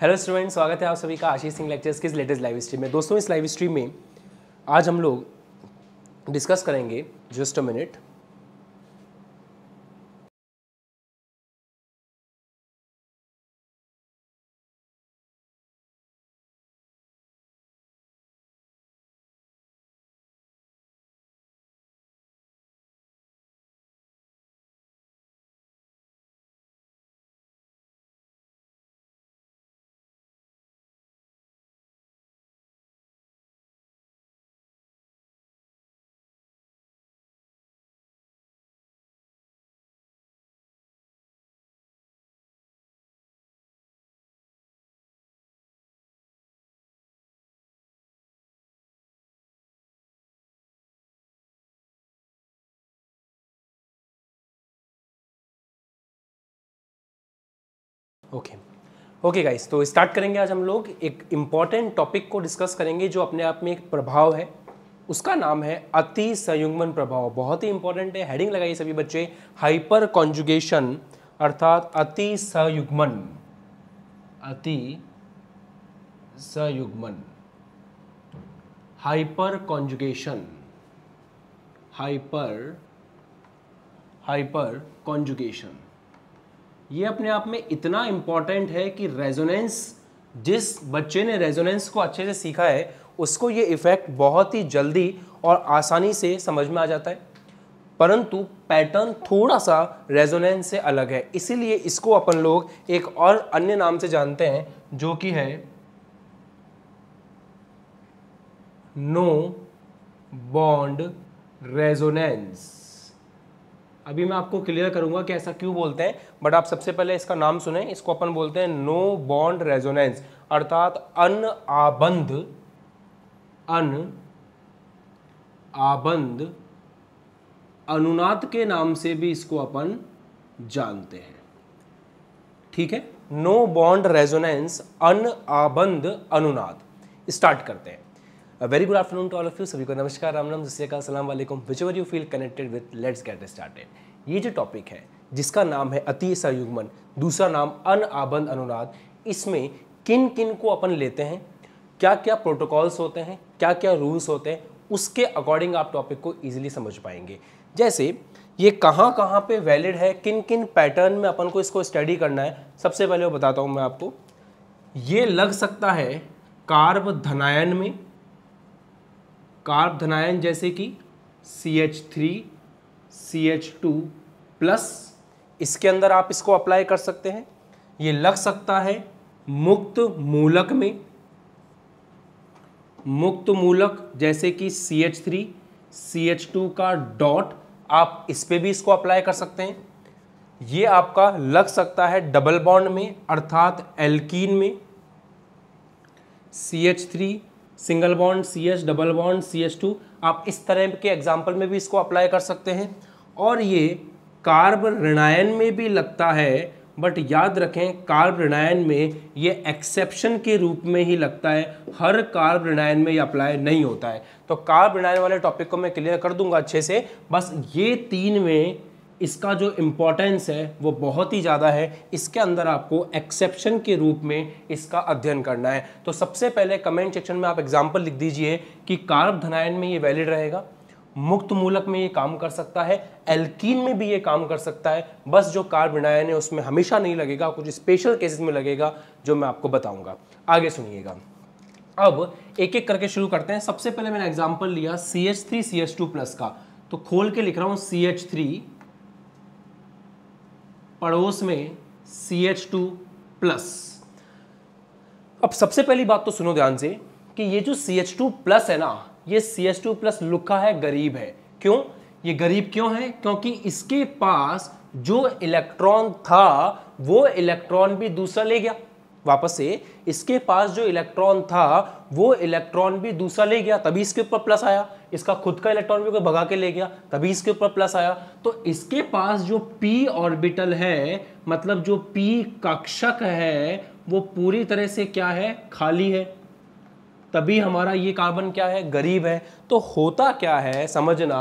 hello student स्वागत है आप सभी का आशीष सिंह लेक्चर्स के इस लेटेस्ट लाइव स्ट्रीम में दोस्तों इस लाइव स्ट्रीम में आज हम लोग डिस्कस करेंगे just a minute okay okay guys तो स्टार्ट करेंगे आज हम लोग एक इम्पॉर्टेंट टॉपिक को डिस्कस करेंगे जो अपने आप में एक प्रभाव है उसका नाम है अति संयुग्मन प्रभाव बहुत ही इंपॉर्टेंट है हेडिंग लगाइए सभी बच्चे हाइपर कॉन्जुगेशन अर्थात अति संयुग्मन अति संयुग्मन hyperconjugation hyper hyperconjugation ये अपने आप में इतना इम्पॉर्टेंट है कि रेजोनेंस जिस बच्चे ने रेजोनेंस को अच्छे से सीखा है उसको ये इफ़ेक्ट बहुत ही जल्दी और आसानी से समझ में आ जाता है परंतु पैटर्न थोड़ा सा रेजोनेंस से अलग है इसीलिए इसको अपन लोग एक और अन्य नाम से जानते हैं जो कि है नो बॉन्ड रेजोनेंस अभी मैं आपको क्लियर करूंगा कि ऐसा क्यों बोलते हैं बट आप सबसे पहले इसका नाम सुने इसको अपन बोलते हैं नो बॉन्ड रेजोनेंस अर्थात अन आबंध अन आबंध अनुनाद के नाम से भी इसको अपन जानते हैं ठीक है नो बॉन्ड रेजोनेंस अन आबंध अनुनाद स्टार्ट करते हैं very good afternoon to all of you सभी को नमस्कार राम राम का सलाम वालेकुम whichever you feel connected with let's get started ये जो टॉपिक है जिसका नाम है अति संयुग्मन दूसरा नाम अन अनआबंध अनुराध इसमें किन किन को अपन लेते हैं क्या क्या प्रोटोकॉल्स होते हैं क्या क्या रूल्स होते हैं उसके अकॉर्डिंग आप टॉपिक को ईजिली समझ पाएंगे जैसे ये कहाँ कहाँ पे वैलिड है किन किन पैटर्न में अपन को इसको स्टडी करना है सबसे पहले वो बताता हूँ मैं आपको ये लग सकता है कार्ब धनायन में कार्ब धनायन जैसे कि C H three C H two plus इसके अंदर आप इसको अप्लाई कर सकते हैं ये लग सकता है मुक्त मूलक में मुक्त मूलक जैसे कि C H three C H two का डॉट आप इस पर भी इसको अप्लाई कर सकते हैं ये आपका लग सकता है डबल बॉन्ड में अर्थात एल्कीन में C H three single bond C H double bond C H two आप इस तरह के एग्जाम्पल में भी इसको अप्लाई कर सकते हैं और ये कार्ब ऋणायन में भी लगता है बट याद रखें कार्ब ऋणायन में ये एक्सेप्शन के रूप में ही लगता है हर कार्ब ऋणायन में ये अप्लाई नहीं होता है तो कार्ब ऋणायन वाले टॉपिक को मैं क्लियर कर दूंगा अच्छे से बस ये तीन में इसका जो इम्पोर्टेंस है वो बहुत ही ज़्यादा है इसके अंदर आपको एक्सेप्शन के रूप में इसका अध्ययन करना है तो सबसे पहले कमेंट सेक्शन में आप एग्जाम्पल लिख दीजिए कि कार्ब धनायन में ये वैलिड रहेगा मुक्त मूलक में ये काम कर सकता है एल्कीन में भी ये काम कर सकता है बस जो कार्बनायन है उसमें हमेशा नहीं लगेगा कुछ स्पेशल केसेस में लगेगा जो मैं आपको बताऊंगा आगे सुनिएगा अब एक एक करके शुरू करते हैं सबसे पहले मैंने एग्जाम्पल लिया C H three C H two plus का तो खोल के लिख रहा हूँ सी एच थ्री पड़ोस में सी एच टू प्लस अब सबसे पहली बात तो सुनो ध्यान से कि ये जो सी एच टू प्लस है ना ये सी एच टू प्लस लुखा है गरीब है क्यों ये गरीब क्यों है क्योंकि इसके पास जो इलेक्ट्रॉन था वो इलेक्ट्रॉन भी दूसरा ले गया वापस से इसके पास जो इलेक्ट्रॉन था वो इलेक्ट्रॉन भी दूसरा ले गया तभी इसके ऊपर प्लस आया इसका खुद का इलेक्ट्रॉन भी कोई भगा के ले गया तभी इसके ऊपर प्लस आया तो इसके पास जो पी ऑर्बिटल है मतलब जो पी कक्षक है वो पूरी तरह से क्या है खाली है तभी हमारा ये कार्बन क्या है गरीब है तो होता क्या है समझना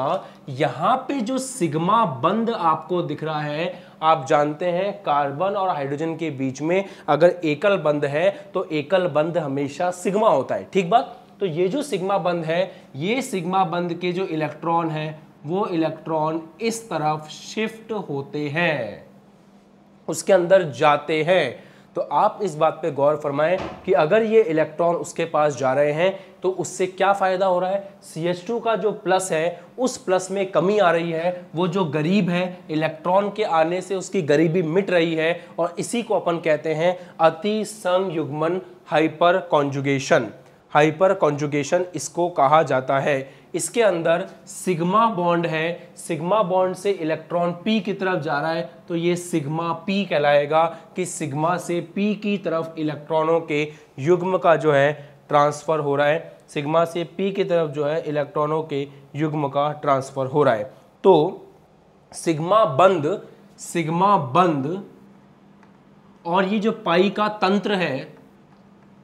यहाँ पे जो सिग्मा बंद आपको दिख रहा है आप जानते हैं कार्बन और हाइड्रोजन के बीच में अगर एकल बंद है तो एकल बंद हमेशा सिग्मा होता है ठीक बात तो ये जो सिग्मा बंद है ये सिग्मा बंद के जो इलेक्ट्रॉन है वो इलेक्ट्रॉन इस तरफ शिफ्ट होते हैं उसके अंदर जाते हैं तो आप इस बात पे गौर फरमाएं कि अगर ये इलेक्ट्रॉन उसके पास जा रहे हैं तो उससे क्या फ़ायदा हो रहा है CH2 का जो प्लस है उस प्लस में कमी आ रही है वो जो गरीब है इलेक्ट्रॉन के आने से उसकी गरीबी मिट रही है और इसी को अपन कहते हैं अति संयुग्मन हाइपर कॉन्जुगेशन हाइपर कॉन्जुगेशन इसको कहा जाता है इसके अंदर सिग्मा बॉन्ड है सिग्मा बॉन्ड से इलेक्ट्रॉन पी की तरफ जा रहा है तो ये सिग्मा पी कहलाएगा कि सिग्मा से पी की तरफ इलेक्ट्रॉनों के युग्म का जो है ट्रांसफ़र हो रहा है सिग्मा से पी की तरफ जो है इलेक्ट्रॉनों के युग्म का ट्रांसफ़र हो रहा है तो सिग्मा बंद सिग्मा बंद और ये जो पाई का तंत्र है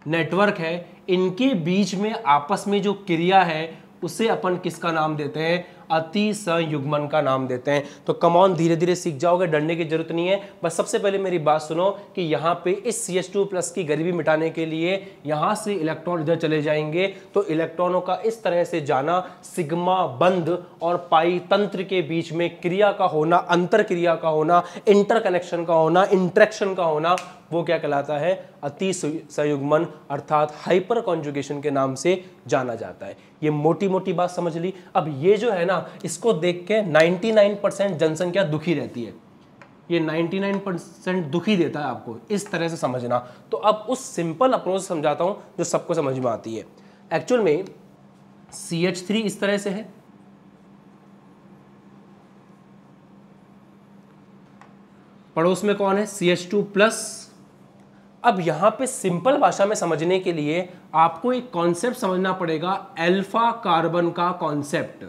नेटवर्क है इनके बीच में आपस में जो क्रिया है उसे अपन किसका नाम देते हैं अति संयुग्मन का नाम देते हैं तो कमॉन धीरे धीरे सीख जाओगे डरने की जरूरत नहीं है बस सबसे पहले मेरी बात सुनो कि यहाँ पे इस सी एस टू प्लस की गरीबी मिटाने के लिए यहाँ से इलेक्ट्रॉन इधर चले जाएंगे तो इलेक्ट्रॉनों का इस तरह से जाना सिग्मा बंद और पाई तंत्र के बीच में क्रिया का होना अंतर क्रिया का होना इंटरकनेक्शन का होना इंट्रैक्शन का होना वो क्या कहलाता है अति संयुग्मन अर्थात हाइपर कॉन्जुगेशन के नाम से जाना जाता है ये मोटी मोटी बात समझ ली अब ये जो है ना इसको देख के 99% जनसंख्या दुखी रहती है ये 99 दुखी देता है आपको इस तरह से समझना तो अब उस सिंपल अप्रोच समझाता हूँ जो सबको समझ में आती है एक्चुअल में सी एच थ्री इस तरह से है पड़ोस में कौन है सी एच टू प्लस अब यहाँ पे सिंपल भाषा में समझने के लिए आपको एक कॉन्सेप्ट समझना पड़ेगा अल्फा कार्बन का कॉन्सेप्ट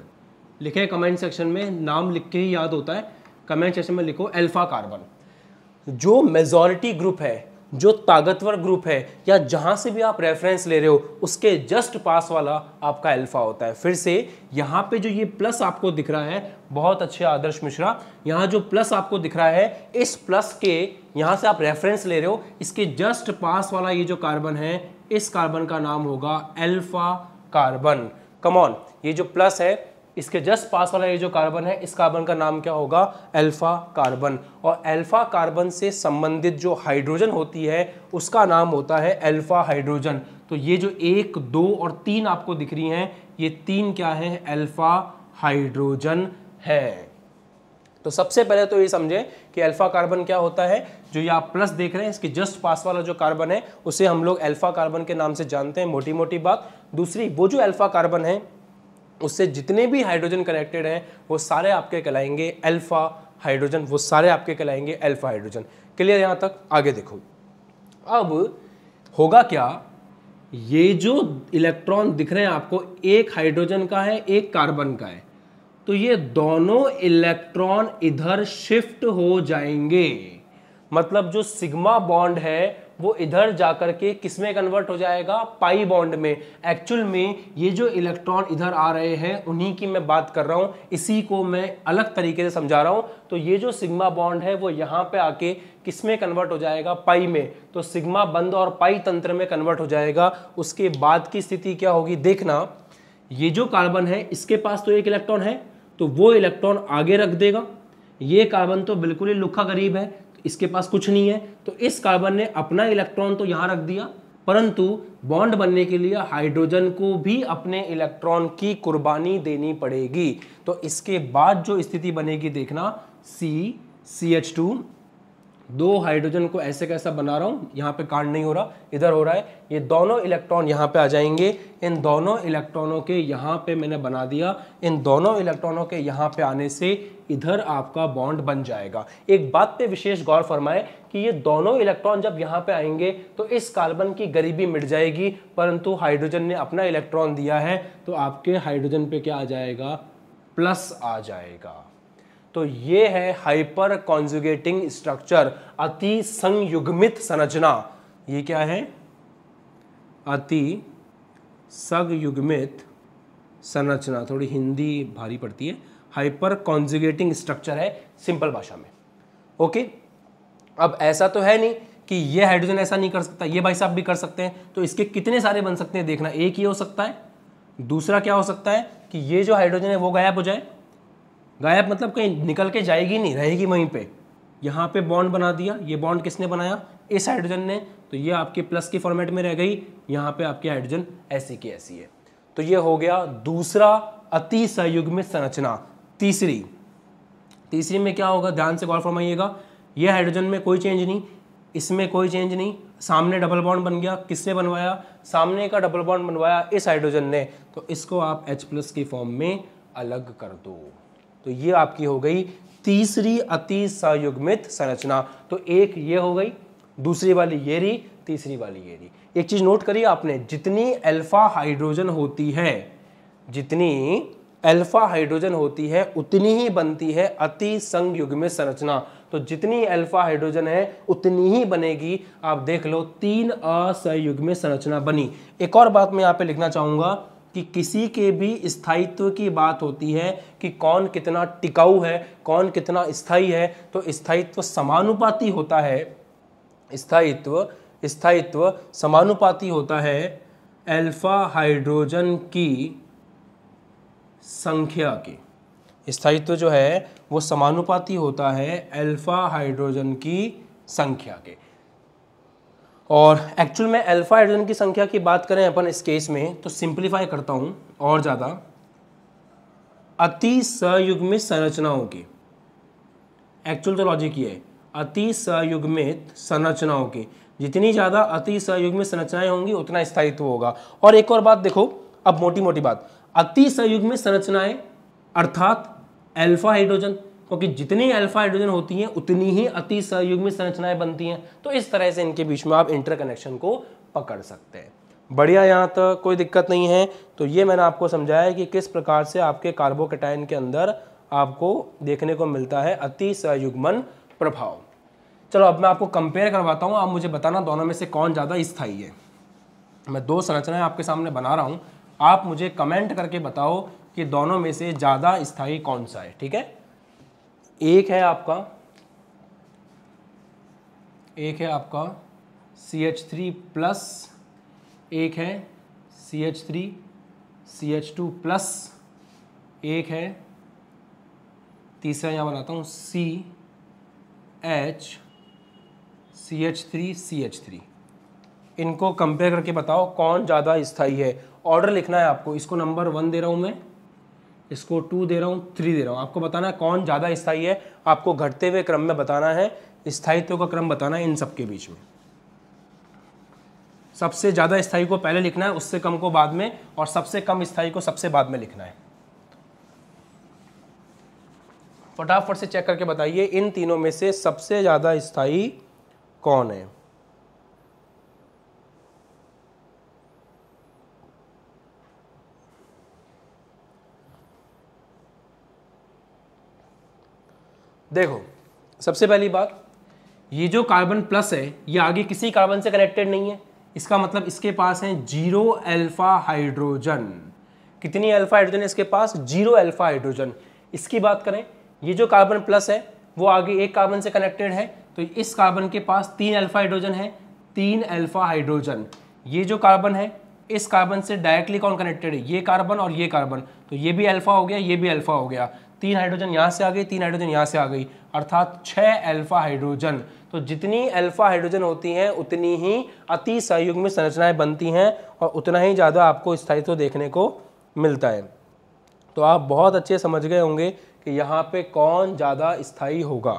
लिखे कमेंट सेक्शन में नाम लिख के ही याद होता है कमेंट सेक्शन में लिखो अल्फा कार्बन जो मेजोरिटी ग्रुप है जो ताकतवर ग्रुप है या जहाँ से भी आप रेफरेंस ले रहे हो उसके जस्ट पास वाला आपका अल्फा होता है फिर से यहाँ पे जो ये प्लस आपको दिख रहा है बहुत अच्छे आदर्श मिश्रा यहाँ जो प्लस आपको दिख रहा है इस प्लस के यहाँ से आप रेफरेंस ले रहे हो इसके जस्ट पास वाला ये जो कार्बन है इस कार्बन का नाम होगा एल्फा कार्बन कमॉन ये जो प्लस है इसके जस्ट पास वाला ये जो कार्बन है इस कार्बन का नाम क्या होगा अल्फा कार्बन और अल्फा कार्बन से संबंधित जो हाइड्रोजन होती है उसका नाम होता है अल्फा हाइड्रोजन तो ये जो एक दो और तीन आपको दिख रही हैं ये तीन क्या है अल्फा हाइड्रोजन है तो सबसे पहले तो ये समझें कि अल्फा कार्बन क्या होता है जो ये आप प्लस देख रहे हैं इसके जस्ट पास वाला जो कार्बन है उसे हम लोग अल्फा कार्बन के नाम से जानते हैं मोटी मोटी बात दूसरी वो जो अल्फा कार्बन है उससे जितने भी हाइड्रोजन कनेक्टेड हैं वो सारे आपके कहलाएंगे अल्फ़ा हाइड्रोजन वो सारे आपके कहलाएंगे अल्फ़ा हाइड्रोजन क्लियर यहाँ तक आगे देखो अब होगा क्या ये जो इलेक्ट्रॉन दिख रहे हैं आपको एक हाइड्रोजन का है एक कार्बन का है तो ये दोनों इलेक्ट्रॉन इधर शिफ्ट हो जाएंगे मतलब जो सिग्मा बॉन्ड है वो इधर कर के किस में कन्वर्ट हो जाएगा पाई बॉन्ड में एक्चुअल में ये जो इलेक्ट्रॉन इधर आ रहे हैं उन्हीं की मैं बात कर रहा हूँ इसी को मैं अलग तरीके से समझा रहा हूँ तो ये जो सिग्मा बॉन्ड है वो यहाँ पे आके किस में कन्वर्ट हो जाएगा पाई में तो सिग्मा बंद और पाई तंत्र में कन्वर्ट हो जाएगा उसके बाद की स्थिति क्या होगी देखना ये जो कार्बन है इसके पास तो एक इलेक्ट्रॉन है तो वो इलेक्ट्रॉन आगे रख देगा ये कार्बन तो बिल्कुल ही लुखा गरीब है इसके पास कुछ नहीं है तो इस कार्बन ने अपना इलेक्ट्रॉन तो यहाँ रख दिया परंतु बॉन्ड बनने के लिए हाइड्रोजन को भी अपने इलेक्ट्रॉन की कुर्बानी देनी पड़ेगी तो इसके बाद जो स्थिति बनेगी देखना सी सी एच टू दो हाइड्रोजन को ऐसे कैसा बना रहा हूँ यहाँ पे कांड नहीं हो रहा इधर हो रहा है ये दोनों इलेक्ट्रॉन यहाँ पे आ जाएंगे इन दोनों इलेक्ट्रॉनों के यहाँ पे मैंने बना दिया इन दोनों इलेक्ट्रॉनों के यहाँ पे आने से इधर आपका बॉन्ड बन जाएगा एक बात पे विशेष गौर फरमाएं कि ये दोनों इलेक्ट्रॉन जब यहाँ पे आएंगे तो इस कार्बन की गरीबी मिट जाएगी परंतु हाइड्रोजन ने अपना इलेक्ट्रॉन दिया है तो आपके हाइड्रोजन पे क्या आ जाएगा प्लस आ जाएगा तो ये है हाइपर कॉन्जुगेटिंग स्ट्रक्चर अति संयुग्मित संरचना ये क्या है अति संयुग्मित संरचना थोड़ी हिंदी भारी पड़ती है हाइपर कॉन्जुगेटिंग स्ट्रक्चर है सिंपल भाषा में ओके अब ऐसा तो है नहीं कि ये हाइड्रोजन ऐसा नहीं कर सकता ये भाई साहब भी कर सकते हैं तो इसके कितने सारे बन सकते हैं देखना एक ही हो सकता है दूसरा क्या हो सकता है कि ये जो हाइड्रोजन है वो गायब हो जाए गायब मतलब कहीं निकल के जाएगी नहीं रहेगी वहीं पे यहाँ पे बॉन्ड बना दिया ये बॉन्ड किसने बनाया इस हाइड्रोजन ने तो ये आपके प्लस की फॉर्मेट में रह गई यहाँ पे आपकी हाइड्रोजन ऐसी की ऐसी है तो ये हो गया दूसरा अति संयुग्मित संरचना तीसरी तीसरी में क्या होगा ध्यान से गौर फरमाइएगा यह हाइड्रोजन में कोई चेंज नहीं इसमें कोई चेंज नहीं सामने डबल बॉन्ड बन गया किससे बनवाया सामने का डबल बॉन्ड बनवाया इस हाइड्रोजन ने तो इसको आप H प्लस की फॉर्म में अलग कर दो तो ये आपकी हो गई तीसरी अति संयुग्मित संरचना तो एक ये हो गई दूसरी वाली ये रही तीसरी वाली ये रही एक चीज़ नोट करिए आपने जितनी अल्फा हाइड्रोजन होती है जितनी अल्फा हाइड्रोजन होती है उतनी ही बनती है अति संयुग में संरचना तो जितनी अल्फा हाइड्रोजन है उतनी ही बनेगी आप देख लो तीन असहयुग में संरचना बनी एक और बात मैं यहाँ पे लिखना चाहूंगा कि किसी के भी स्थायित्व की बात होती है कि कौन कितना टिकाऊ है कौन कितना स्थायी है तो स्थायित्व समानुपाती होता है स्थायित्व स्थायित्व समानुपाती होता है अल्फा हाइड्रोजन की संख्या के स्थायित्व जो है वो समानुपाती होता है अल्फा हाइड्रोजन की संख्या के और एक्चुअल में अल्फा हाइड्रोजन की संख्या की बात करें अपन इस केस में तो सिंप्लीफाई करता हूँ और ज़्यादा अति सयुग्मित संरचनाओं के एक्चुअल तो लॉजिक ये है अति सयुग्मित संरचनाओं के जितनी ज़्यादा अति सयुग्मित संरचनाएं होंगी उतना स्थायित्व होगा और एक और बात देखो अब मोटी मोटी बात अति संयुग में संरचनाएं अर्थात अल्फा हाइड्रोजन क्योंकि जितनी अल्फा हाइड्रोजन होती हैं उतनी ही अति सहयोग में संरचनाएं बनती हैं तो इस तरह से इनके बीच में आप इंटर कनेक्शन को पकड़ सकते हैं बढ़िया यहाँ तक तो कोई दिक्कत नहीं है तो ये मैंने आपको समझाया कि किस प्रकार से आपके कार्बोकेटाइन के अंदर आपको देखने को मिलता है अति सहयुग्मन प्रभाव चलो अब मैं आपको कंपेयर करवाता हूँ आप मुझे बताना दोनों में से कौन ज़्यादा स्थाई है मैं दो संरचनाएं आपके सामने बना रहा हूँ आप मुझे कमेंट करके बताओ कि दोनों में से ज़्यादा स्थाई कौन सा है ठीक है एक है आपका एक है आपका सी एच थ्री प्लस एक है C H three C H two plus एक है तीसरा यहाँ बनाता हूँ C H C H three C H three इनको कंपेयर करके बताओ कौन ज़्यादा स्थाई है ऑर्डर लिखना है आपको इसको नंबर वन दे रहा हूँ मैं इसको टू दे रहा हूँ थ्री दे रहा हूँ आपको बताना है कौन ज़्यादा स्थाई है आपको घटते हुए क्रम में बताना है स्थायित्व का क्रम बताना है इन सब के बीच में सबसे ज़्यादा स्थाई को पहले लिखना है उससे कम को बाद में और सबसे कम स्थाई को सबसे बाद में लिखना है फटाफट से चेक करके बताइए इन तीनों में से सबसे ज़्यादा स्थाई कौन है देखो सबसे पहली बात ये जो कार्बन प्लस है ये आगे किसी कार्बन से कनेक्टेड नहीं है इसका मतलब इसके पास है जीरो अल्फा हाइड्रोजन कितनी अल्फा हाइड्रोजन है इसके पास जीरो अल्फा हाइड्रोजन इसकी बात करें ये जो कार्बन प्लस है वो आगे एक कार्बन से कनेक्टेड है तो इस कार्बन के पास तीन अल्फा हाइड्रोजन है तीन अल्फा हाइड्रोजन ये जो कार्बन है इस कार्बन से डायरेक्टली कौन कनेक्टेड है ये कार्बन और ये कार्बन तो ये भी अल्फा हो गया ये भी अल्फा हो गया तीन हाइड्रोजन यहाँ से आ गई तीन हाइड्रोजन यहाँ से आ गई अर्थात छः अल्फा हाइड्रोजन तो जितनी अल्फा हाइड्रोजन होती हैं उतनी ही अति सहयोग में संरचनाएं बनती हैं और उतना ही ज़्यादा आपको स्थायित्व देखने को मिलता है तो आप बहुत अच्छे समझ गए होंगे कि यहाँ पे कौन ज़्यादा स्थायी होगा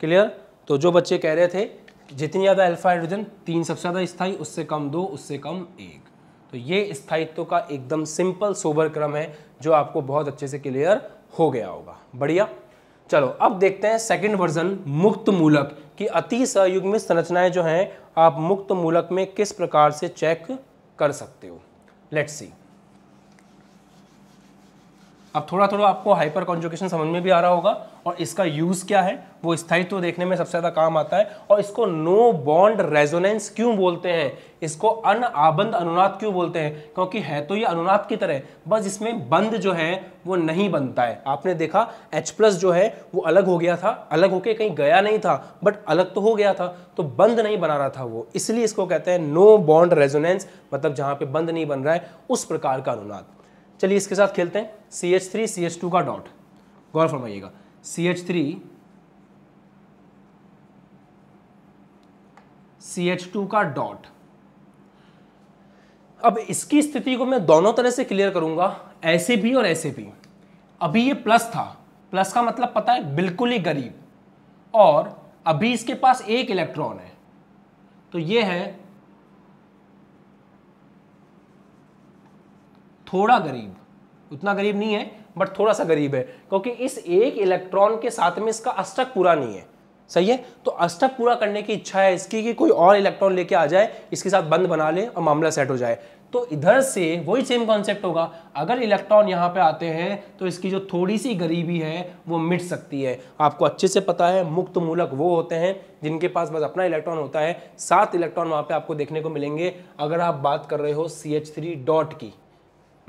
क्लियर तो जो बच्चे कह रहे थे जितनी ज़्यादा अल्फा हाइड्रोजन तीन सबसे ज़्यादा स्थायी उससे कम दो उससे कम एक तो ये स्थायित्व का एकदम सिंपल सोबर क्रम है जो आपको बहुत अच्छे से क्लियर हो गया होगा बढ़िया चलो अब देखते हैं सेकंड वर्जन मुक्त मूलक की अति में संरचनाएं जो हैं आप मुक्त मूलक में किस प्रकार से चेक कर सकते हो लेट्स सी अब थोड़ा थोड़ा आपको हाइपर कॉन्जुकेशन समझ में भी आ रहा होगा और इसका यूज़ क्या है वो स्थायित्व देखने में सबसे ज़्यादा काम आता है और इसको नो बॉन्ड रेजोनेंस क्यों बोलते हैं इसको अन आबंद अनुनाद क्यों बोलते हैं क्योंकि है तो ये अनुनाद की तरह बस इसमें बंद जो है वो नहीं बनता है आपने देखा एच प्लस जो है वो अलग हो गया था अलग होके कहीं गया नहीं था बट अलग तो हो गया था तो बंद नहीं बना रहा था वो इसलिए इसको कहते हैं नो बॉन्ड रेजोनेंस मतलब जहाँ पे बंद नहीं बन रहा है उस प्रकार का अनुनाद चलिए इसके साथ खेलते हैं C H three C H two का डॉट गौर फरमाइएगा C H three C H two का डॉट अब इसकी स्थिति को मैं दोनों तरह से क्लियर करूंगा ऐसे भी और ऐसे भी अभी ये प्लस था प्लस का मतलब पता है बिल्कुल ही गरीब और अभी इसके पास एक इलेक्ट्रॉन है तो ये है थोड़ा गरीब उतना गरीब नहीं है बट थोड़ा सा गरीब है क्योंकि इस एक इलेक्ट्रॉन के साथ में इसका अष्टक पूरा नहीं है सही है तो अष्टक पूरा करने की इच्छा है इसकी कि कोई और इलेक्ट्रॉन लेके आ जाए इसके साथ बंद बना ले और मामला सेट हो जाए तो इधर से वही सेम कॉन्सेप्ट होगा अगर इलेक्ट्रॉन यहाँ पे आते हैं तो इसकी जो थोड़ी सी गरीबी है वो मिट सकती है आपको अच्छे से पता है मुक्त मूलक वो होते हैं जिनके पास बस अपना इलेक्ट्रॉन होता है सात इलेक्ट्रॉन वहाँ पे आपको देखने को मिलेंगे अगर आप बात कर रहे हो सी डॉट की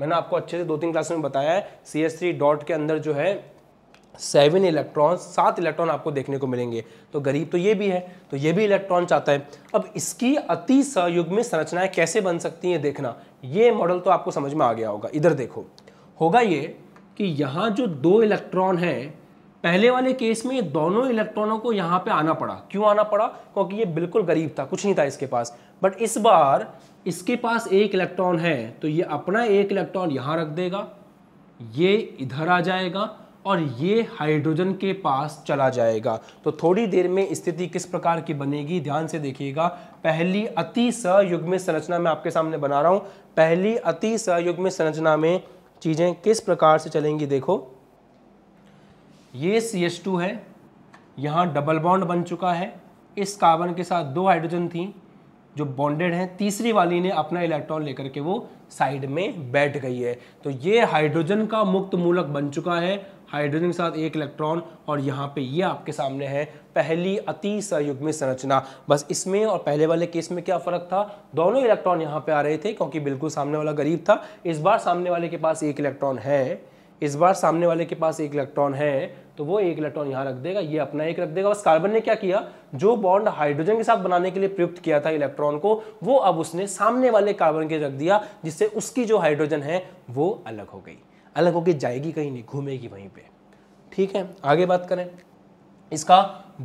मैंने आपको अच्छे से दो तीन क्लास में बताया है सी एस थ्री डॉट के अंदर जो है सेवन इलेक्ट्रॉन सात इलेक्ट्रॉन आपको देखने को मिलेंगे तो गरीब तो ये भी है तो ये भी इलेक्ट्रॉन चाहता है अब इसकी अति सहयुग में संरचनाएं कैसे बन सकती हैं देखना ये मॉडल तो आपको समझ में आ गया होगा इधर देखो होगा ये कि यहाँ जो दो इलेक्ट्रॉन है पहले वाले केस में दोनों इलेक्ट्रॉनों को यहाँ पे आना पड़ा क्यों आना पड़ा क्योंकि ये बिल्कुल गरीब था कुछ नहीं था इसके पास बट इस बार इसके पास एक इलेक्ट्रॉन है तो ये अपना एक इलेक्ट्रॉन यहाँ रख देगा ये इधर आ जाएगा और ये हाइड्रोजन के पास चला जाएगा तो थोड़ी देर में स्थिति किस प्रकार की बनेगी ध्यान से देखिएगा पहली अति सयुग्म संरचना में आपके सामने बना रहा हूँ पहली अति सयुग्म संरचना में चीज़ें किस प्रकार से चलेंगी देखो ये सी एस टू है यहाँ डबल बॉन्ड बन चुका है इस कार्बन के साथ दो हाइड्रोजन थी जो बॉन्डेड हैं तीसरी वाली ने अपना इलेक्ट्रॉन लेकर के वो साइड में बैठ गई है तो ये हाइड्रोजन का मुक्त मूलक बन चुका है हाइड्रोजन के साथ एक इलेक्ट्रॉन और यहाँ पे ये आपके सामने है पहली अति संयुग्मी संरचना बस इसमें और पहले वाले केस में क्या फ़र्क था दोनों इलेक्ट्रॉन यहाँ पे आ रहे थे क्योंकि बिल्कुल सामने वाला गरीब था इस बार सामने वाले के पास एक इलेक्ट्रॉन है इस बार सामने वाले के पास एक इलेक्ट्रॉन है तो वो एक इलेक्ट्रॉन यहाँ रख देगा ये अपना एक रख देगा बस कार्बन ने क्या किया जो बॉन्ड हाइड्रोजन के साथ बनाने के लिए प्रयुक्त किया था इलेक्ट्रॉन को वो अब उसने सामने वाले कार्बन के रख दिया जिससे उसकी जो हाइड्रोजन है वो अलग हो गई अलग होके जाएगी कहीं नहीं घूमेगी वहीं पर ठीक है आगे बात करें इसका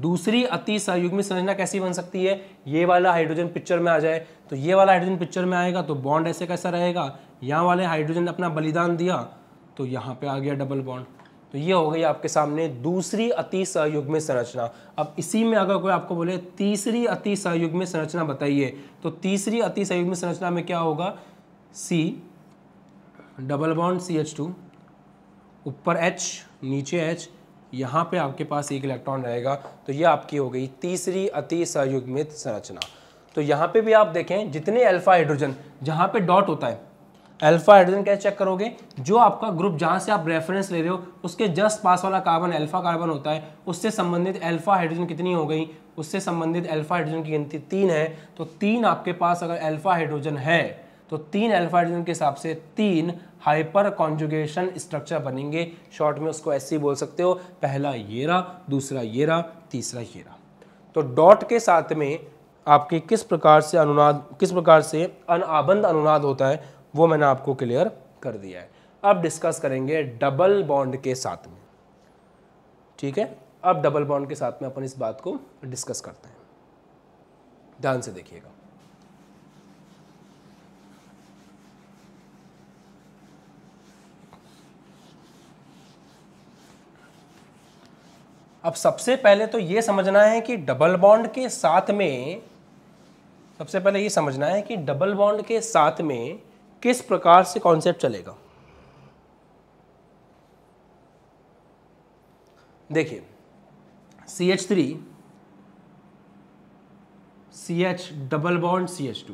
दूसरी अति सहयुग्मी संरचना कैसी बन सकती है ये वाला हाइड्रोजन पिक्चर में आ जाए तो ये वाला हाइड्रोजन पिक्चर में आएगा तो बॉन्ड ऐसे कैसा रहेगा यहाँ वाले हाइड्रोजन ने अपना बलिदान दिया तो यहाँ पे आ गया डबल बॉन्ड तो ये हो गई आपके सामने दूसरी अति सहयुग्म संरचना अब इसी में अगर कोई आपको बोले तीसरी अति सहयुग्म संरचना बताइए तो तीसरी अति सहयुग्म संरचना में क्या होगा C double bond C H two ऊपर एच नीचे एच यहाँ पे आपके पास एक इलेक्ट्रॉन रहेगा तो ये आपकी हो गई तीसरी अति सहयुग्मित संरचना तो यहाँ पे भी आप देखें जितने अल्फा हाइड्रोजन जहाँ पे डॉट होता है अल्फा हाइड्रोजन कैसे चेक करोगे जो आपका ग्रुप जहाँ से आप रेफरेंस ले रहे हो उसके जस्ट पास वाला कार्बन अल्फा कार्बन होता है उससे संबंधित अल्फा हाइड्रोजन कितनी हो गई उससे संबंधित अल्फा हाइड्रोजन की गिनती तीन है तो तीन आपके पास अगर अल्फा हाइड्रोजन है तो तीन अल्फा हाइड्रोजन के हिसाब से तीन हाइपर कॉन्जुगेशन स्ट्रक्चर बनेंगे शॉर्ट में उसको ऐसे ही बोल सकते हो पहला ये रहा दूसरा ये रहा तीसरा ये रहा तो डॉट के साथ में आपके किस प्रकार से अनुनाद किस प्रकार से अनाबंध अनुनाद होता है वो मैंने आपको क्लियर कर दिया है अब डिस्कस करेंगे डबल बॉन्ड के साथ में ठीक है अब डबल बॉन्ड के साथ में अपन इस बात को डिस्कस करते हैं ध्यान से देखिएगा अब सबसे पहले तो यह समझना है कि डबल बॉन्ड के साथ में सबसे पहले यह समझना है कि डबल बॉन्ड के साथ में किस प्रकार से कॉन्सेप्ट चलेगा देखिए C H three C H double bond C H two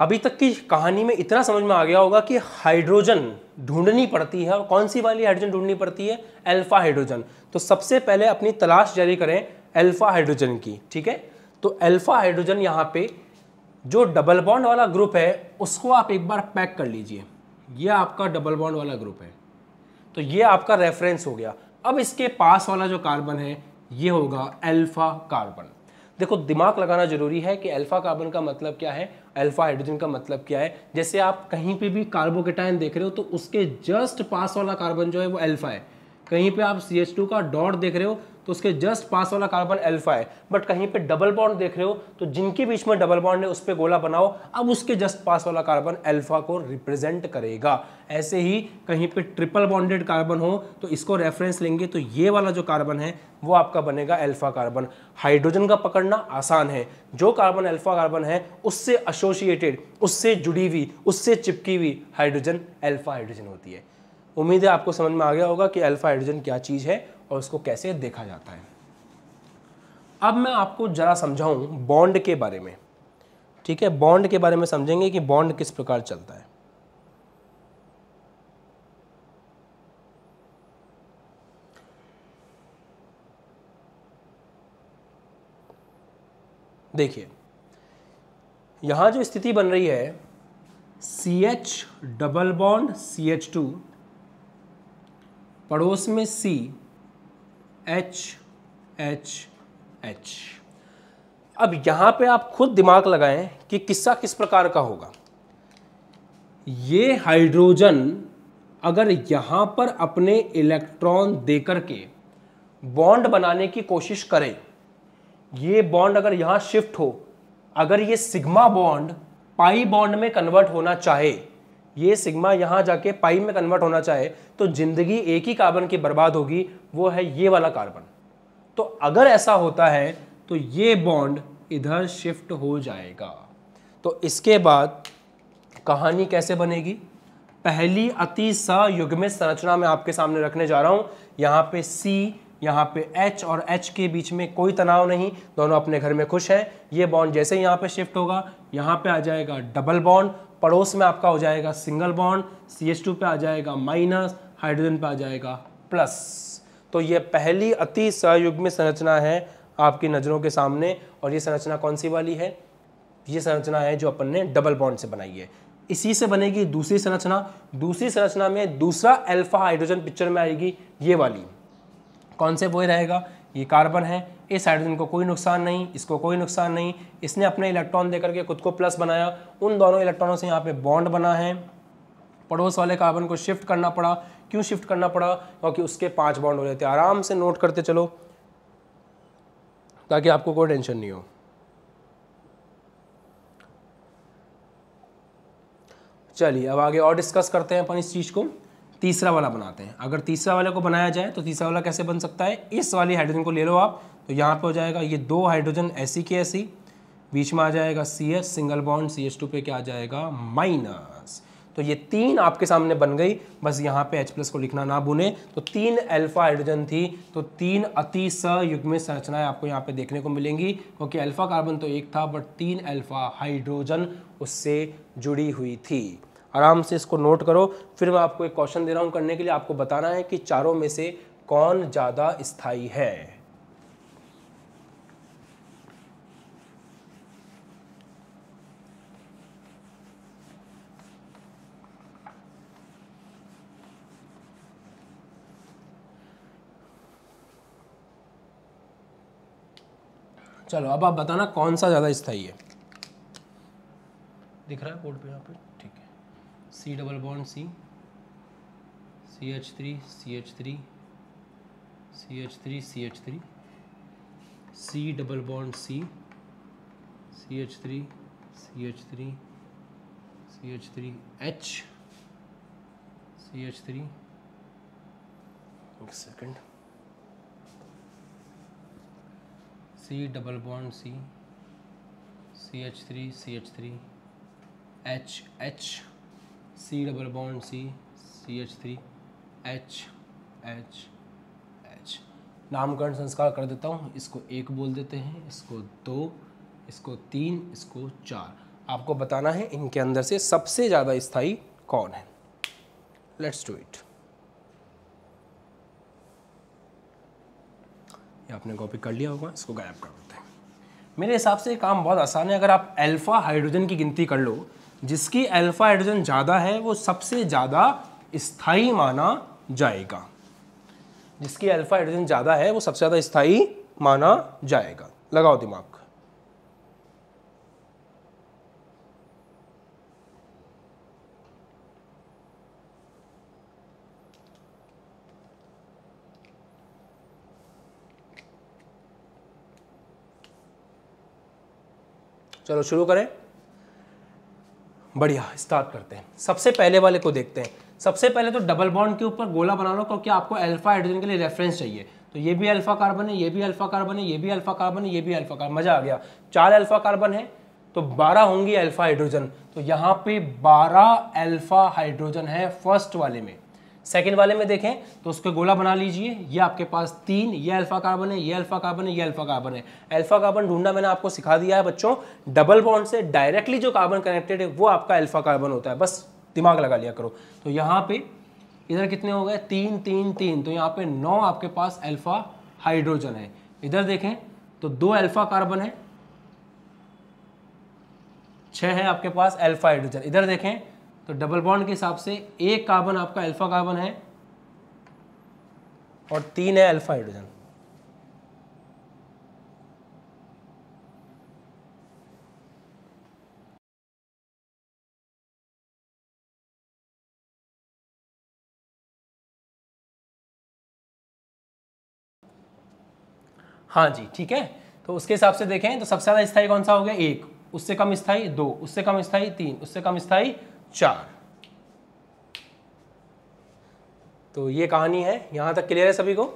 अभी तक की कहानी में इतना समझ में आ गया होगा कि हाइड्रोजन ढूंढनी पड़ती है और कौन सी वाली हाइड्रोजन ढूंढनी पड़ती है अल्फा हाइड्रोजन तो सबसे पहले अपनी तलाश जारी करें अल्फा हाइड्रोजन की ठीक है तो अल्फा हाइड्रोजन यहां पे जो डबल बॉन्ड वाला ग्रुप है उसको आप एक बार पैक कर लीजिए यह आपका डबल बॉन्ड वाला ग्रुप है तो ये आपका रेफरेंस हो गया अब इसके पास वाला जो कार्बन है ये होगा अल्फा कार्बन देखो दिमाग लगाना जरूरी है कि अल्फा कार्बन का मतलब क्या है अल्फा हाइड्रोजन का मतलब क्या है जैसे आप कहीं पे भी कार्बोकेटाइन देख रहे हो तो उसके जस्ट पास वाला कार्बन जो है वो अल्फा है कहीं पे आप सी का डॉट देख रहे हो तो उसके जस्ट पास वाला कार्बन अल्फा है बट कहीं पे डबल बॉन्ड देख रहे हो तो जिनके बीच में डबल बॉन्ड है उस पर गोला बनाओ अब उसके जस्ट पास वाला कार्बन अल्फा को रिप्रेजेंट करेगा ऐसे ही कहीं पे ट्रिपल बॉन्डेड कार्बन हो तो इसको रेफरेंस लेंगे तो ये वाला जो कार्बन है वो आपका बनेगा अल्फा कार्बन हाइड्रोजन का पकड़ना आसान है जो कार्बन अल्फा कार्बन है उससे एसोसिएटेड उससे जुड़ी हुई उससे चिपकी हुई हाइड्रोजन अल्फा हाइड्रोजन होती है उम्मीद है आपको समझ में आ गया होगा कि अल्फा हाइड्रोजन क्या चीज़ है और उसको कैसे देखा जाता है अब मैं आपको ज़रा समझाऊं बॉन्ड के बारे में ठीक है बॉन्ड के बारे में समझेंगे कि बॉन्ड किस प्रकार चलता है देखिए यहां जो स्थिति बन रही है C H double bond C H two पड़ोस में सी एच एच एच अब यहाँ पे आप खुद दिमाग लगाएं कि किस्सा किस प्रकार का होगा ये हाइड्रोजन अगर यहाँ पर अपने इलेक्ट्रॉन देकर के बॉन्ड बनाने की कोशिश करें ये बॉन्ड अगर यहाँ शिफ्ट हो अगर ये सिग्मा बॉन्ड पाई बॉन्ड में कन्वर्ट होना चाहे ये सिग्मा यहाँ जाके पाई में कन्वर्ट होना चाहे तो ज़िंदगी एक ही कार्बन की बर्बाद होगी वो है ये वाला कार्बन तो अगर ऐसा होता है तो ये बॉन्ड इधर शिफ्ट हो जाएगा तो इसके बाद कहानी कैसे बनेगी पहली अति सा युग्मित संरचना मैं आपके सामने रखने जा रहा हूँ यहाँ पे C यहाँ पे H और H के बीच में कोई तनाव नहीं दोनों अपने घर में खुश हैं ये बॉन्ड जैसे यहाँ पे शिफ्ट होगा यहाँ पे आ जाएगा डबल बॉन्ड पड़ोस में आपका हो जाएगा single bond C H two पे आ जाएगा माइनस हाइड्रोजन पे आ जाएगा प्लस तो ये पहली अति सहयुग्म संरचना है आपकी नज़रों के सामने और ये संरचना कौन सी वाली है ये संरचना है जो अपन ने डबल बॉन्ड से बनाई है इसी से बनेगी दूसरी संरचना दूसरी संरचना में दूसरा अल्फा हाइड्रोजन पिक्चर में आएगी ये वाली कौन से वो रहेगा ये कार्बन है इस हाइड्रोजन को कोई नुकसान नहीं इसको कोई नुकसान नहीं इसने अपने इलेक्ट्रॉन देकर के खुद को प्लस बनाया उन दोनों इलेक्ट्रॉनों से यहाँ पे बॉन्ड बना है पड़ोस वाले कार्बन को शिफ्ट करना पड़ा क्यों शिफ्ट करना पड़ा क्योंकि उसके पांच बॉन्ड हो जाते आराम से नोट करते चलो ताकि आपको कोई टेंशन नहीं हो चलिए अब आगे और डिस्कस करते हैं अपन इस चीज़ को तीसरा वाला बनाते हैं अगर तीसरा वाले को बनाया जाए तो तीसरा वाला कैसे बन सकता है इस वाली हाइड्रोजन को ले लो आप तो यहाँ पे हो जाएगा ये दो हाइड्रोजन ऐसी के ऐसी बीच में आ जाएगा C S single bond C S two पे क्या आ जाएगा माइनस तो ये तीन आपके सामने बन गई बस यहाँ पे H प्लस को लिखना ना भूलें तो तीन अल्फा हाइड्रोजन थी तो तीन अति युग्म संरचनाएं आपको यहाँ पे देखने को मिलेंगी क्योंकि अल्फा कार्बन तो एक था बट तीन अल्फा हाइड्रोजन उससे जुड़ी हुई थी आराम से इसको नोट करो फिर मैं आपको एक क्वेश्चन दे रहा हूँ करने के लिए आपको बताना है कि चारों में से कौन ज़्यादा स्थाई है चलो अब आप बताना कौन सा ज़्यादा स्थाई है दिख रहा है बोर्ड पे यहाँ पे C double bond C C H three C H three C H three C H three C double bond C C H three C H three C H three H C H three एक second C double bond C C H three C H three H H C double bond C C H three H H H नामकरण संस्कार कर देता हूँ इसको एक बोल देते हैं इसको दो इसको तीन इसको चार आपको बताना है इनके अंदर से सबसे ज़्यादा स्थाई कौन है लेट्स डू इट ये आपने कॉपी कर लिया होगा इसको गायब कर देते हैं मेरे हिसाब से काम बहुत आसान है अगर आप अल्फ़ा हाइड्रोजन की गिनती कर लो जिसकी अल्फा हाइड्रोजन ज़्यादा है वो सबसे ज़्यादा स्थायी माना जाएगा जिसकी अल्फा हाइड्रोजन ज़्यादा है वो सबसे ज़्यादा स्थायी माना जाएगा लगाओ दिमाग चलो शुरू करें बढ़िया स्टार्ट करते हैं सबसे पहले वाले को देखते हैं सबसे पहले तो डबल बॉन्ड के ऊपर गोला बना लो क्योंकि आपको अल्फा हाइड्रोजन के लिए रेफरेंस चाहिए तो ये भी अल्फा कार्बन है ये भी अल्फा कार्बन है ये भी अल्फा कार्बन है ये भी अल्फा कार्बन मजा आ गया चार अल्फा कार्बन है तो 12 होंगी अल्फा हाइड्रोजन तो यहाँ पे 12 अल्फा हाइड्रोजन है फर्स्ट वाले में सेकेंड वाले में देखें तो उसका गोला बना लीजिए ये आपके पास तीन ये अल्फा कार्बन है ये अल्फा कार्बन है ये अल्फा कार्बन है अल्फा कार्बन ढूंढना मैंने आपको सिखा दिया है बच्चों डबल बॉन्ड से डायरेक्टली जो कार्बन कनेक्टेड है वो आपका अल्फा कार्बन होता है बस दिमाग लगा लिया करो तो यहाँ पे इधर कितने हो गए तीन तीन तीन तो यहाँ पे नौ आपके पास अल्फा हाइड्रोजन है इधर देखें तो दो अल्फा कार्बन है छह है आपके पास अल्फा हाइड्रोजन इधर देखें तो डबल बॉन्ड के हिसाब से एक कार्बन आपका अल्फा कार्बन है और तीन है अल्फा हाइड्रोजन हाँ जी ठीक है तो उसके हिसाब से देखें तो सबसे ज़्यादा स्थाई कौन सा हो गया एक उससे कम स्थाई दो उससे कम स्थाई तीन उससे कम स्थाई चार तो ये कहानी है यहां तक क्लियर है सभी को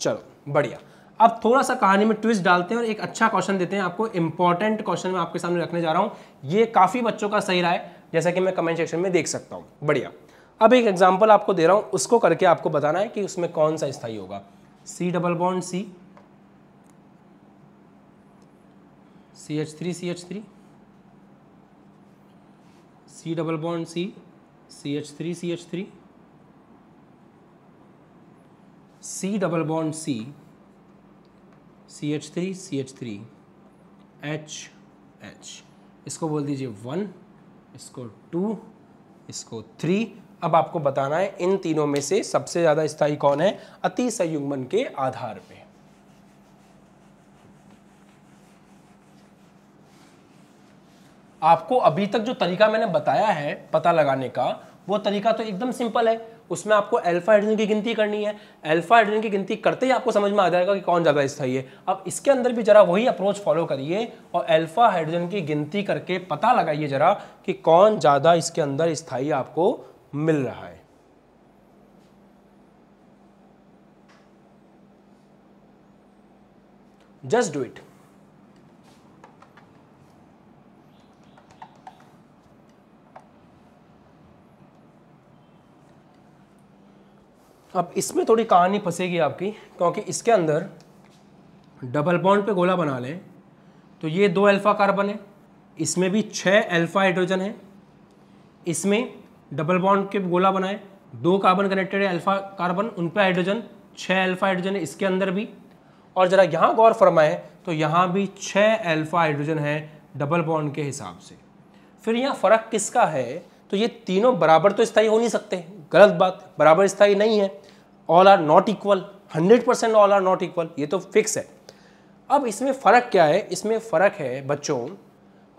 चलो बढ़िया अब थोड़ा सा कहानी में ट्विस्ट डालते हैं और एक अच्छा क्वेश्चन देते हैं आपको इंपॉर्टेंट क्वेश्चन मैं आपके सामने रखने जा रहा हूं ये काफी बच्चों का सही रहा है जैसा कि मैं कमेंट सेक्शन में देख सकता हूं बढ़िया अब एक एग्जाम्पल आपको दे रहा हूं उसको करके आपको बताना है कि उसमें कौन सा स्थाई होगा C double bond C C H three C H three C double bond C C H three C H three C double bond C C H three C H three H H इसको बोल दीजिए one इसको to इसको three अब आपको बताना है इन तीनों में से सबसे ज़्यादा स्थाई कौन है अति संयुग्मन के आधार पे आपको अभी तक जो तरीका मैंने बताया है पता लगाने का वो तरीका तो एकदम सिंपल है उसमें आपको अल्फा हाइड्रोजन की गिनती करनी है अल्फा हाइड्रोजन की गिनती करते ही आपको समझ में आ जाएगा कि कौन ज़्यादा स्थाई है अब इसके अंदर भी जरा वही अप्रोच फॉलो करिए और अल्फा हाइड्रोजन की गिनती करके पता लगाइए जरा कि कौन ज़्यादा इसके अंदर स्थाई आपको मिल रहा है जस्ट डू इट अब इसमें थोड़ी कहानी फंसेगी आपकी क्योंकि इसके अंदर डबल बॉन्ड पे गोला बना लें तो ये दो अल्फ़ा कार्बन है इसमें भी छः अल्फ़ा हाइड्रोजन है इसमें डबल बॉन्ड के गोला बनाए दो कार्बन कनेक्टेड है अल्फ़ा कार्बन उन पर हाइड्रोजन छः अल्फ़ा हाइड्रोजन है इसके अंदर भी और ज़रा यहाँ गौर फरमाएं तो यहाँ भी छः अल्फ़ा हाइड्रोजन है डबल बॉन्ड के हिसाब से फिर यहाँ फ़र्क किसका है तो ये तीनों बराबर तो स्थाई हो नहीं सकते गलत बात बराबर स्थाई नहीं है all are not equal hundred percent all are not equal ये तो फिक्स है अब इसमें फ़र्क क्या है इसमें फ़र्क है बच्चों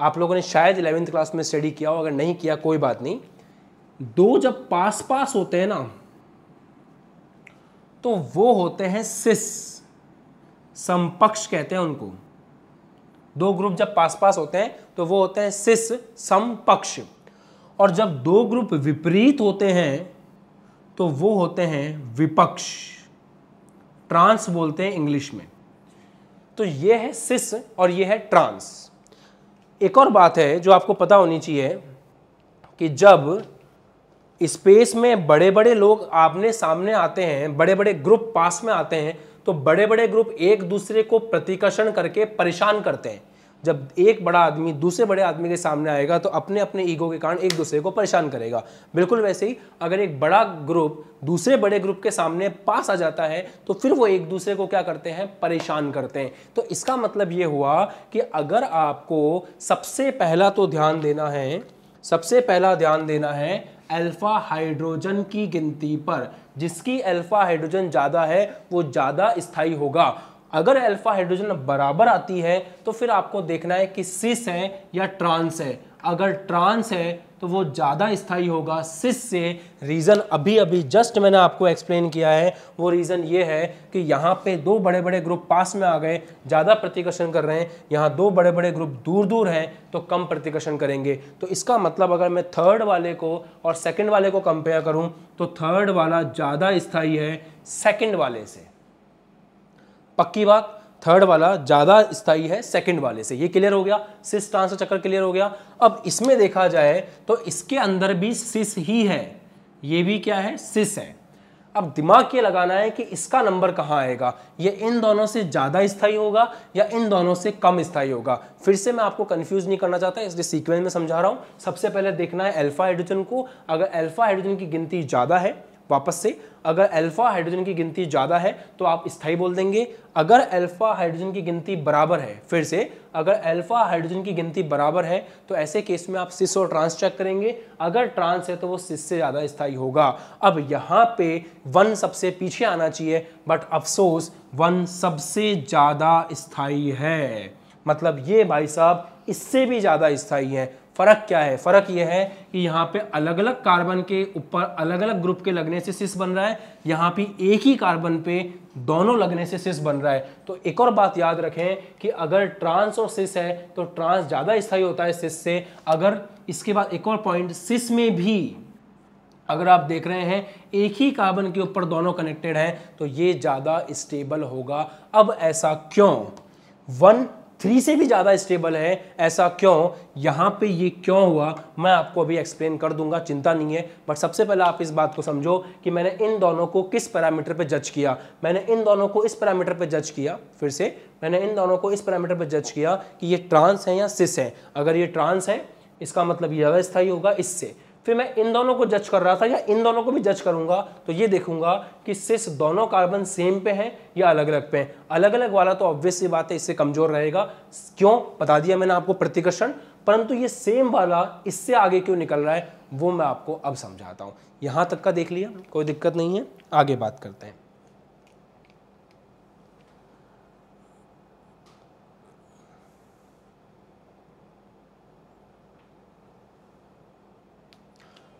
आप लोगों ने शायद इलेवेंथ क्लास में स्टडी किया हो अगर नहीं किया कोई बात नहीं दो जब पास पास होते हैं ना तो वो होते हैं सिस समपक्ष कहते हैं उनको दो ग्रुप जब पास पास होते हैं तो वो होते हैं सिस समपक्ष और जब दो ग्रुप विपरीत होते हैं तो वो होते हैं विपक्ष ट्रांस बोलते हैं इंग्लिश में तो ये है सिस और ये है ट्रांस एक और बात है जो आपको पता होनी चाहिए कि जब स्पेस में बड़े बड़े लोग आपने सामने आते हैं बड़े बड़े ग्रुप पास में आते हैं तो बड़े बड़े ग्रुप एक दूसरे को प्रतिकर्षण करके परेशान करते हैं जब एक बड़ा आदमी दूसरे बड़े आदमी के सामने आएगा तो अपने अपने ईगो के कारण एक दूसरे को परेशान करेगा बिल्कुल वैसे ही अगर एक बड़ा ग्रुप दूसरे बड़े ग्रुप के सामने पास आ जाता है तो फिर वो एक दूसरे को क्या करते हैं परेशान करते हैं तो इसका मतलब ये हुआ कि अगर आपको सबसे पहला तो ध्यान देना है सबसे पहला ध्यान देना है अल्फ़ा हाइड्रोजन की गिनती पर जिसकी अल्फ़ा हाइड्रोजन ज़्यादा है वो ज़्यादा स्थायी होगा अगर अल्फा हाइड्रोजन बराबर आती है तो फिर आपको देखना है कि सिस है या ट्रांस है अगर ट्रांस है तो वो ज़्यादा स्थाई होगा सिस से रीज़न अभी अभी जस्ट मैंने आपको एक्सप्लेन किया है वो रीज़न ये है कि यहाँ पे दो बड़े बड़े ग्रुप पास में आ गए ज़्यादा प्रतिकर्षण कर रहे हैं यहाँ दो बड़े बड़े ग्रुप दूर दूर हैं तो कम प्रतिकर्षण करेंगे तो इसका मतलब अगर मैं थर्ड वाले को और सेकेंड वाले को कंपेयर करूँ तो थर्ड वाला ज़्यादा स्थायी है सेकेंड वाले से पक्की बात थर्ड वाला ज़्यादा स्थाई है सेकंड वाले से ये क्लियर हो गया सिस ट्रांसफर चक्कर क्लियर हो गया अब इसमें देखा जाए तो इसके अंदर भी सिस ही है ये भी क्या है सिस है अब दिमाग ये लगाना है कि इसका नंबर कहाँ आएगा ये इन दोनों से ज़्यादा स्थाई होगा या इन दोनों से कम स्थाई होगा फिर से मैं आपको कंफ्यूज नहीं करना चाहता इसलिए सीक्वेंस में समझा रहा हूँ सबसे पहले देखना है अल्फा हाइड्रोजन को अगर अल्फा हाइड्रोजन की गिनती ज़्यादा है वापस से अगर अल्फा हाइड्रोजन की गिनती ज़्यादा है तो आप स्थाई बोल देंगे अगर अल्फा हाइड्रोजन की गिनती बराबर है फिर से अगर अल्फा हाइड्रोजन की गिनती बराबर है तो ऐसे केस में आप सिस और ट्रांस चेक करेंगे अगर ट्रांस है तो वो सिस से ज़्यादा स्थाई होगा अब यहाँ पे वन सबसे पीछे आना चाहिए बट अफसोस वन सबसे ज़्यादा स्थाई है मतलब ये भाई साहब इससे भी ज़्यादा स्थाई है फ़र्क क्या है फ़र्क यह है कि यहाँ पे अलग अलग कार्बन के ऊपर अलग अलग ग्रुप के लगने से सिस बन रहा है यहाँ पे एक ही कार्बन पे दोनों लगने से सिस बन रहा है तो एक और बात याद रखें कि अगर ट्रांस और सिस है तो ट्रांस ज़्यादा स्थायी होता है सिस से अगर इसके बाद एक और पॉइंट सिस में भी अगर आप देख रहे हैं एक ही कार्बन के ऊपर दोनों कनेक्टेड हैं तो ये ज़्यादा स्टेबल होगा अब ऐसा क्यों वन थ्री से भी ज़्यादा स्टेबल है ऐसा क्यों यहाँ पे ये क्यों हुआ मैं आपको अभी एक्सप्लेन कर दूंगा चिंता नहीं है बट सबसे पहले आप इस बात को समझो कि मैंने इन दोनों को किस पैरामीटर पे जज किया मैंने इन दोनों को इस पैरामीटर पे जज किया फिर से मैंने इन दोनों को इस पैरामीटर पे जज किया कि ये ट्रांस है या सिस है अगर ये ट्रांस है इसका मतलब ये अवस्थाई होगा इससे फिर मैं इन दोनों को जज कर रहा था या इन दोनों को भी जज करूंगा तो ये देखूंगा कि सिर्फ दोनों कार्बन सेम पे हैं या अलग अलग पे हैं अलग अलग वाला तो ऑब्वियस बात है इससे कमजोर रहेगा क्यों बता दिया मैंने आपको प्रतिकर्षण परंतु ये सेम वाला इससे आगे क्यों निकल रहा है वो मैं आपको अब समझाता हूँ यहाँ तक का देख लिया कोई दिक्कत नहीं है आगे बात करते हैं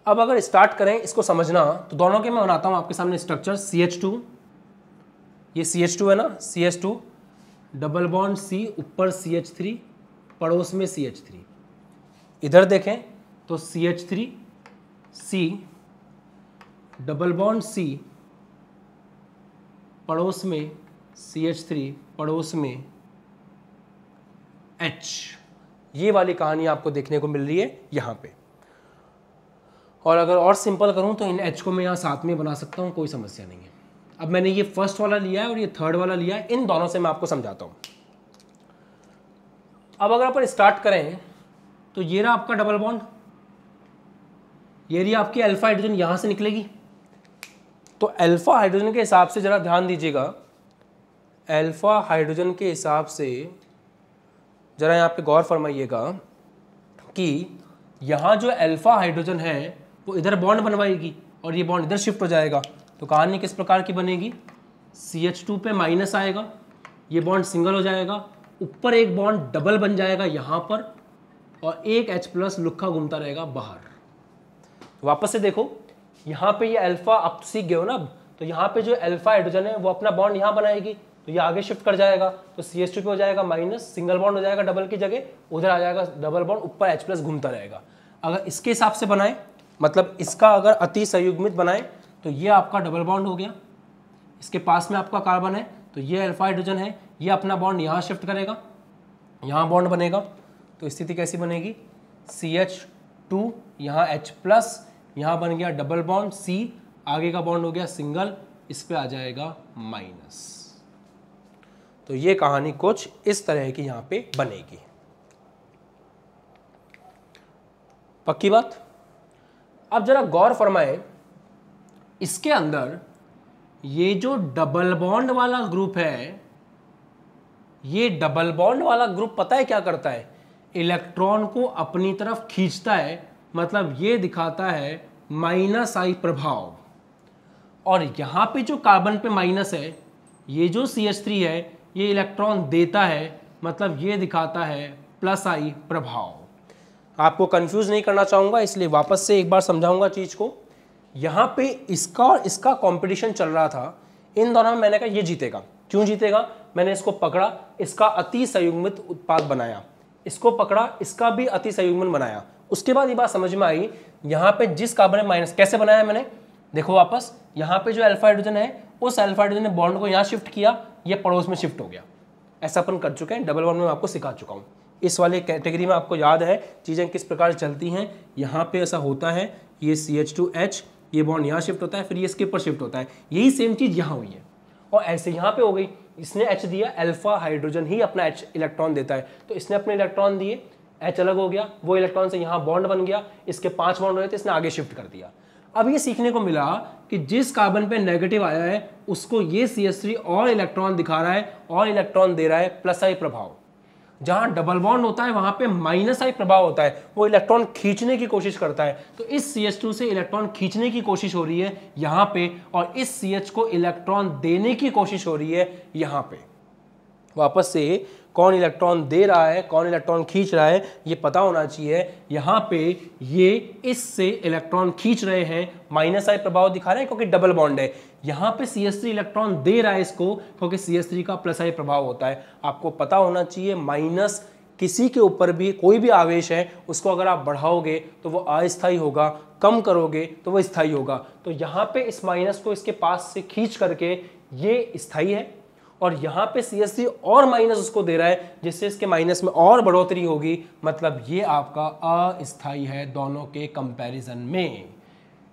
अब अगर स्टार्ट करें इसको समझना तो दोनों के मैं बनाता हूँ आपके सामने स्ट्रक्चर सी एच टू ये सी एच टू है ना C H two double bond C ऊपर सी एच थ्री पड़ोस में सी एच थ्री इधर देखें तो C H three C double bond C पड़ोस में सी एच थ्री पड़ोस में एच ये वाली कहानी आपको देखने को मिल रही है यहाँ पे और अगर और सिंपल करूँ तो इन एच को मैं यहाँ साथ में बना सकता हूँ कोई समस्या नहीं है अब मैंने ये फर्स्ट वाला लिया है और ये थर्ड वाला लिया है इन दोनों से मैं आपको समझाता हूँ अब अगर अपन स्टार्ट करें तो ये रहा आपका डबल बॉन्ड ये रही आपकी अल्फा हाइड्रोजन यहाँ से निकलेगी तो अल्फा हाइड्रोजन के हिसाब से ज़रा ध्यान दीजिएगा अल्फा हाइड्रोजन के हिसाब से ज़रा यहाँ पे गौर फरमाइएगा कि यहाँ जो अल्फा हाइड्रोजन है वो इधर बॉन्ड बनवाएगी और ये बॉन्ड इधर शिफ्ट हो जाएगा तो कहानी किस प्रकार की बनेगी सी एच टू पे माइनस आएगा ये बॉन्ड सिंगल हो जाएगा ऊपर एक बॉन्ड डबल बन जाएगा यहाँ पर और एक एच प्लस लुखा घूमता रहेगा बाहर तो वापस से देखो यहाँ पे ये अल्फा आप सीख गए हो ना तो यहाँ पे जो अल्फा हाइड्रोजन है वो अपना बॉन्ड यहाँ बनाएगी तो ये आगे शिफ्ट कर जाएगा तो सी एच टू पे हो जाएगा माइनस सिंगल बॉन्ड हो जाएगा डबल की जगह उधर आ जाएगा डबल बॉन्ड ऊपर एच प्लस घूमता रहेगा अगर इसके हिसाब से बनाएं मतलब इसका अगर अति संयुग्मित बनाए तो ये आपका डबल बॉन्ड हो गया इसके पास में आपका कार्बन है तो ये अल्फा हाइड्रोजन है ये अपना बॉन्ड यहाँ शिफ्ट करेगा यहाँ बॉन्ड बनेगा तो स्थिति कैसी बनेगी सी एच टू यहाँ एच प्लस यहाँ बन गया डबल बॉन्ड सी आगे का बॉन्ड हो गया सिंगल इस पर आ जाएगा माइनस तो ये कहानी कुछ इस तरह की यहाँ पे बनेगी पक्की बात अब जरा गौर फरमाएं इसके अंदर ये जो डबल बॉन्ड वाला ग्रुप है ये डबल बॉन्ड वाला ग्रुप पता है क्या करता है इलेक्ट्रॉन को अपनी तरफ खींचता है मतलब ये दिखाता है माइनस आई प्रभाव और यहाँ पे जो कार्बन पे माइनस है ये जो सी एच थ्री है ये इलेक्ट्रॉन देता है मतलब ये दिखाता है प्लस आई प्रभाव आपको कंफ्यूज नहीं करना चाहूंगा इसलिए वापस से एक बार समझाऊंगा चीज़ को यहाँ पे इसका और इसका कंपटीशन चल रहा था इन दोनों में मैंने कहा ये जीतेगा क्यों जीतेगा मैंने इसको पकड़ा इसका अति संयुग्मित उत्पाद बनाया इसको पकड़ा इसका भी अति संयुग्मन बनाया उसके बाद ये बात समझ में आई यहाँ पे जिस कार्बन माइनस कैसे बनाया मैंने देखो वापस यहाँ पे जो अल्फा हाइड्रोजन है उस अल्फा हाइड्रोजन ने बॉन्ड को यहाँ शिफ्ट किया ये पड़ोस में शिफ्ट हो गया ऐसा अपन कर चुके हैं डबल वन में आपको सिखा चुका हूँ इस वाले कैटेगरी में आपको याद है चीज़ें किस प्रकार चलती हैं यहाँ पे ऐसा होता है ये सी एच टू एच ये बॉन्ड यहाँ शिफ्ट होता है फिर ये इसके ऊपर शिफ्ट होता है यही सेम चीज़ यहाँ हुई है और ऐसे यहाँ पे हो गई इसने एच दिया अल्फा हाइड्रोजन ही अपना एच इलेक्ट्रॉन देता है तो इसने अपने इलेक्ट्रॉन दिए एच अलग हो गया वो इलेक्ट्रॉन से यहाँ बॉन्ड बन गया इसके पाँच बॉन्ड हो रहे थे तो इसने आगे शिफ्ट कर दिया अब ये सीखने को मिला कि जिस कार्बन पे नेगेटिव आया है उसको ये सी और इलेक्ट्रॉन दिखा रहा है और इलेक्ट्रॉन दे रहा है प्लस आई प्रभाव जहां डबल बॉन्ड होता है वहां पे माइनस आई प्रभाव होता है वो इलेक्ट्रॉन खींचने की कोशिश करता है तो इस सी एच टू से इलेक्ट्रॉन खींचने की कोशिश हो रही है यहां पे और इस सी एच को इलेक्ट्रॉन देने की कोशिश हो रही है यहां पे वापस से कौन इलेक्ट्रॉन दे रहा है कौन इलेक्ट्रॉन खींच रहा है ये पता होना चाहिए यहाँ पे ये इससे इलेक्ट्रॉन खींच रहे हैं माइनस आई प्रभाव दिखा रहे हैं क्योंकि डबल बॉन्ड है यहाँ पे सी एस थ्री इलेक्ट्रॉन दे रहा है इसको क्योंकि सी एस थ्री का प्लस आई प्रभाव होता है आपको पता होना चाहिए माइनस किसी के ऊपर भी कोई भी आवेश है उसको अगर आप बढ़ाओगे तो वो अस्थायी होगा कम करोगे तो वो स्थायी होगा तो यहाँ पे इस माइनस को इसके पास से खींच करके ये स्थायी है और यहाँ पे सी और माइनस उसको दे रहा है जिससे इसके माइनस में और बढ़ोतरी होगी मतलब ये आपका अस्थाई है दोनों के कंपैरिजन में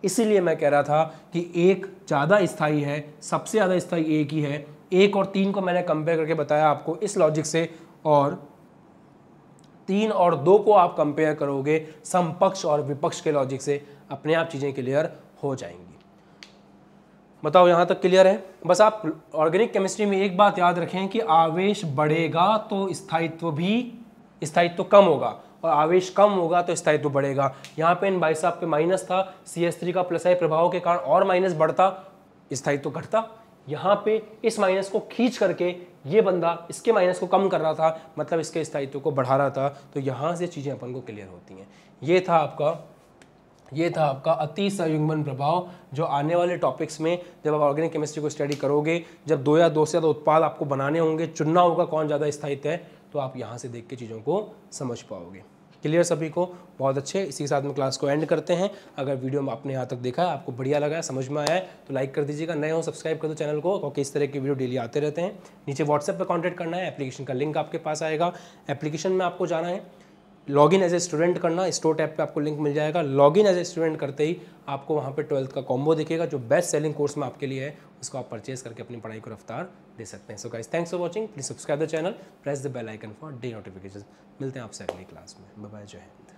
इसीलिए मैं कह रहा था कि एक ज़्यादा स्थाई है सबसे ज़्यादा स्थाई एक ही है एक और तीन को मैंने कंपेयर करके बताया आपको इस लॉजिक से और तीन और दो को आप कंपेयर करोगे समपक्ष और विपक्ष के लॉजिक से अपने आप चीज़ें क्लियर हो जाएंगी बताओ यहाँ तक क्लियर है बस आप ऑर्गेनिक केमिस्ट्री में एक बात याद रखें कि आवेश बढ़ेगा तो स्थायित्व भी स्थायित्व कम होगा और आवेश कम होगा तो स्थायित्व बढ़ेगा यहाँ पे इन भाई साहब पे माइनस था सी एस थ्री का प्लस आई प्रभाव के कारण और माइनस बढ़ता स्थायित्व घटता यहाँ पे इस माइनस को खींच करके ये बंदा इसके माइनस को कम कर रहा था मतलब इसके स्थायित्व को बढ़ा रहा था तो यहाँ से चीज़ें अपन को क्लियर होती हैं ये था आपका ये था आपका अति संयुग्मन प्रभाव जो आने वाले टॉपिक्स में जब आप ऑर्गेनिक केमिस्ट्री को स्टडी करोगे जब दो या दो से ज़्यादा उत्पाद आपको बनाने होंगे चुनना होगा कौन ज़्यादा स्थायित्व है तो आप यहाँ से देख के चीज़ों को समझ पाओगे क्लियर सभी को बहुत अच्छे इसी के साथ में क्लास को एंड करते हैं अगर वीडियो में आपने यहाँ तक देखा है आपको बढ़िया लगा है समझ में आया है तो लाइक कर दीजिएगा नए हो सब्सक्राइब कर दो चैनल को क्योंकि इस तरह के वीडियो डेली आते रहते हैं नीचे व्हाट्सएप पर कॉन्टैक्ट करना है एप्लीकेशन का लिंक आपके पास आएगा एप्लीकेशन में आपको जाना है log in as a student करना स्टोर टैप पे आपको लिंक मिल जाएगा log in as a student करते ही आपको वहाँ पे ट्वेल्थ का कॉम्बो दिखेगा जो बेस्ट सेलिंग कोर्स में आपके लिए है उसको आप परचेज करके अपनी पढ़ाई को रफ्तार दे सकते हैं so guys thanks for watching please subscribe the channel press the bell icon for day notification मिलते हैं आपसे अगली क्लास में बाय जय हिंद